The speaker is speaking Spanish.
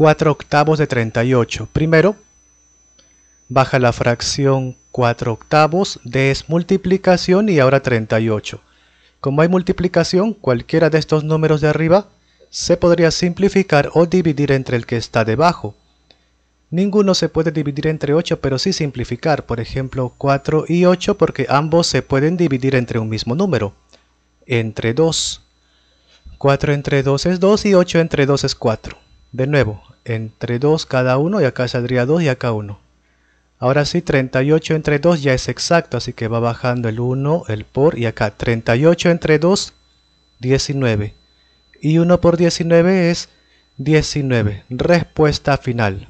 4 octavos de 38. Primero, baja la fracción 4 octavos, de multiplicación y ahora 38. Como hay multiplicación, cualquiera de estos números de arriba se podría simplificar o dividir entre el que está debajo. Ninguno se puede dividir entre 8, pero sí simplificar, por ejemplo 4 y 8, porque ambos se pueden dividir entre un mismo número, entre 2. 4 entre 2 es 2 y 8 entre 2 es 4. De nuevo, entre 2 cada uno y acá saldría 2 y acá 1. Ahora sí, 38 entre 2 ya es exacto, así que va bajando el 1, el por y acá 38 entre 2, 19. Y 1 por 19 es 19. Respuesta final.